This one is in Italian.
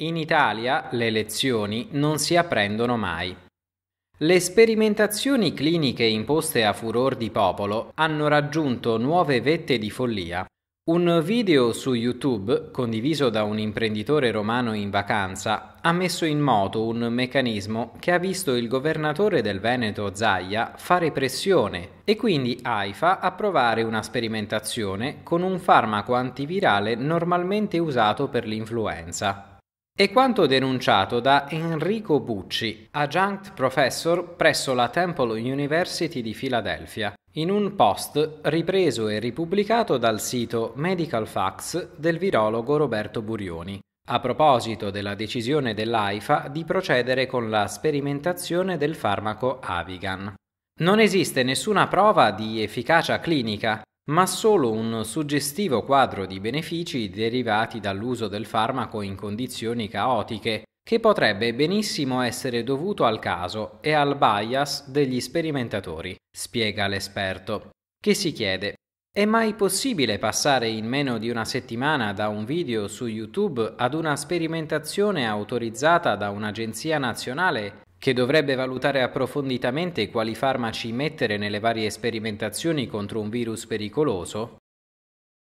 In Italia le lezioni non si apprendono mai. Le sperimentazioni cliniche imposte a furor di popolo hanno raggiunto nuove vette di follia. Un video su YouTube, condiviso da un imprenditore romano in vacanza, ha messo in moto un meccanismo che ha visto il governatore del Veneto Zaia fare pressione e quindi AIFA approvare una sperimentazione con un farmaco antivirale normalmente usato per l'influenza. È quanto denunciato da Enrico Bucci, adjunct professor presso la Temple University di Filadelfia, in un post ripreso e ripubblicato dal sito Medical Facts del virologo Roberto Burioni, a proposito della decisione dell'AIFA di procedere con la sperimentazione del farmaco Avigan. Non esiste nessuna prova di efficacia clinica ma solo un suggestivo quadro di benefici derivati dall'uso del farmaco in condizioni caotiche, che potrebbe benissimo essere dovuto al caso e al bias degli sperimentatori, spiega l'esperto, che si chiede è mai possibile passare in meno di una settimana da un video su YouTube ad una sperimentazione autorizzata da un'agenzia nazionale che dovrebbe valutare approfonditamente quali farmaci mettere nelle varie sperimentazioni contro un virus pericoloso,